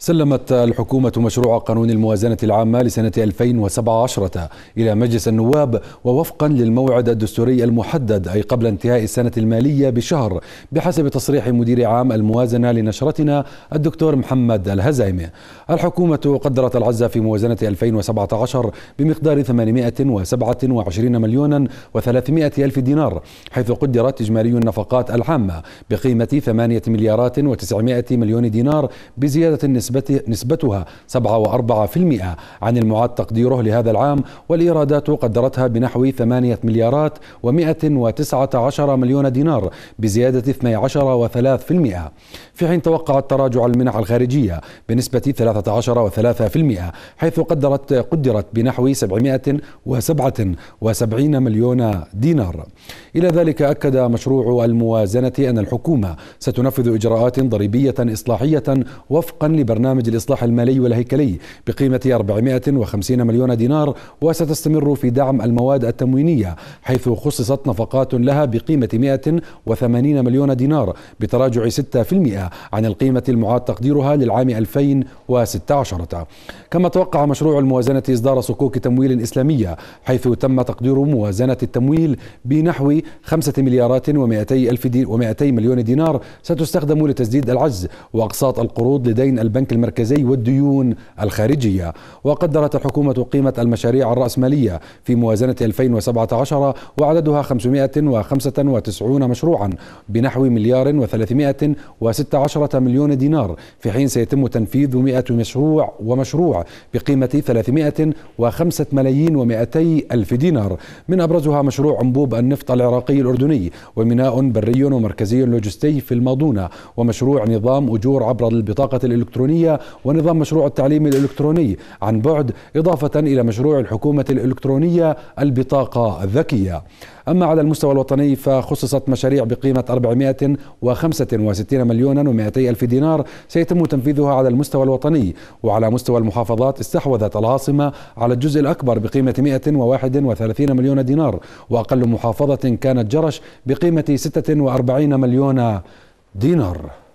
سلمت الحكومة مشروع قانون الموازنة العامة لسنة 2017 إلى مجلس النواب ووفقا للموعد الدستوري المحدد أي قبل انتهاء السنة المالية بشهر بحسب تصريح مدير عام الموازنة لنشرتنا الدكتور محمد الهزايمة الحكومة قدرت العزة في موازنة 2017 بمقدار 827 مليونا و300 ألف دينار حيث قدرت إجمالي النفقات العامة بقيمة 8 مليارات و900 مليون دينار بزيادة النسبة نسبة نسبتها 7.4% عن المعاد تقديره لهذا العام والإيرادات قدرتها بنحو 8 مليارات و119 مليون دينار بزيادة 12.3% في حين توقعت تراجع المنح الخارجية بنسبة 13.3% حيث قدرت قدرت بنحو 777 مليون دينار إلى ذلك أكد مشروع الموازنة أن الحكومة ستنفذ إجراءات ضريبية إصلاحية وفقا لبرنامج برنامج الإصلاح المالي والهيكلي بقيمة 450 مليون دينار وستستمر في دعم المواد التموينية حيث خصصت نفقات لها بقيمة 180 مليون دينار بتراجع 6% عن القيمة المعاد تقديرها للعام 2016 كما توقع مشروع الموازنة إصدار صكوك تمويل إسلامية حيث تم تقدير موازنة التمويل بنحو 5 مليارات و200 ألف دي و200 مليون دينار ستستخدم لتسديد العجز وأقساط القروض لدين البنك البنك المركزي والديون الخارجية وقدرت الحكومة قيمة المشاريع الرأسمالية في موازنة 2017 وعددها 595 مشروعا بنحو مليار و316 مليون دينار في حين سيتم تنفيذ 100 مشروع ومشروع بقيمة 305 ملايين و200 ألف دينار من أبرزها مشروع أنبوب النفط العراقي الأردني وميناء بري ومركزي لوجستي في الماضونة ومشروع نظام أجور عبر البطاقة الإلكترونية الإلكترونية ونظام مشروع التعليم الإلكتروني عن بعد إضافة إلى مشروع الحكومة الإلكترونية البطاقة الذكية أما على المستوى الوطني فخصصت مشاريع بقيمة 465 مليون و200 ألف دينار سيتم تنفيذها على المستوى الوطني وعلى مستوى المحافظات استحوذت العاصمة على الجزء الأكبر بقيمة 131 مليون دينار وأقل محافظة كانت جرش بقيمة 46 مليون دينار